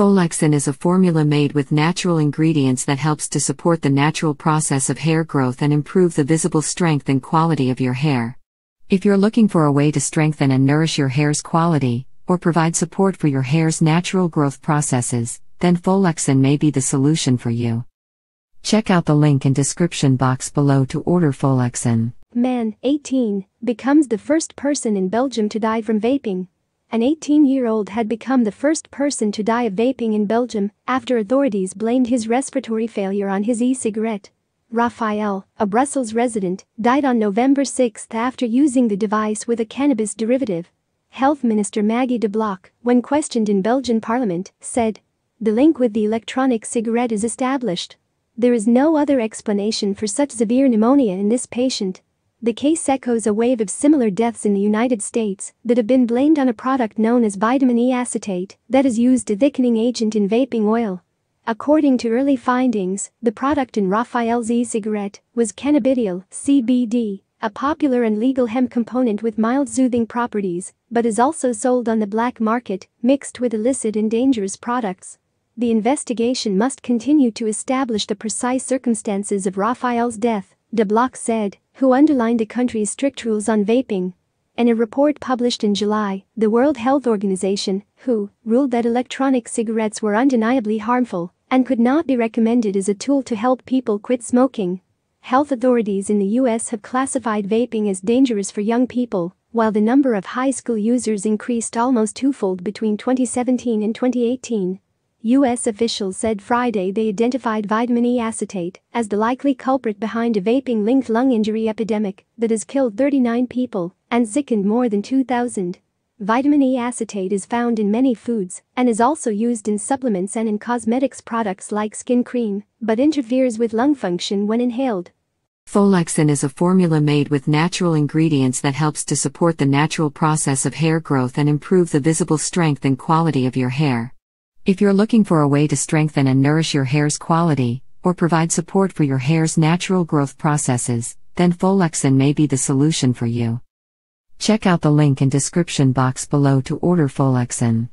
Folexin is a formula made with natural ingredients that helps to support the natural process of hair growth and improve the visible strength and quality of your hair. If you're looking for a way to strengthen and nourish your hair's quality, or provide support for your hair's natural growth processes, then Folexin may be the solution for you. Check out the link in description box below to order Folexin. Man, 18, becomes the first person in Belgium to die from vaping an 18-year-old had become the first person to die of vaping in Belgium after authorities blamed his respiratory failure on his e-cigarette. Raphael, a Brussels resident, died on November 6 after using the device with a cannabis derivative. Health Minister Maggie de Block, when questioned in Belgian parliament, said, The link with the electronic cigarette is established. There is no other explanation for such severe pneumonia in this patient. The case echoes a wave of similar deaths in the United States that have been blamed on a product known as vitamin E acetate that is used a thickening agent in vaping oil. According to early findings, the product in Raphael's e-cigarette was cannabidiol, CBD, a popular and legal hemp component with mild soothing properties, but is also sold on the black market, mixed with illicit and dangerous products. The investigation must continue to establish the precise circumstances of Raphael's death de Block said, who underlined the country's strict rules on vaping. In a report published in July, the World Health Organization, WHO, ruled that electronic cigarettes were undeniably harmful and could not be recommended as a tool to help people quit smoking. Health authorities in the US have classified vaping as dangerous for young people, while the number of high school users increased almost twofold between 2017 and 2018. U.S. officials said Friday they identified vitamin E acetate as the likely culprit behind a vaping-linked lung injury epidemic that has killed 39 people and sickened more than 2,000. Vitamin E acetate is found in many foods and is also used in supplements and in cosmetics products like skin cream, but interferes with lung function when inhaled. Folexin is a formula made with natural ingredients that helps to support the natural process of hair growth and improve the visible strength and quality of your hair. If you're looking for a way to strengthen and nourish your hair's quality, or provide support for your hair's natural growth processes, then Folexin may be the solution for you. Check out the link in description box below to order Folexin.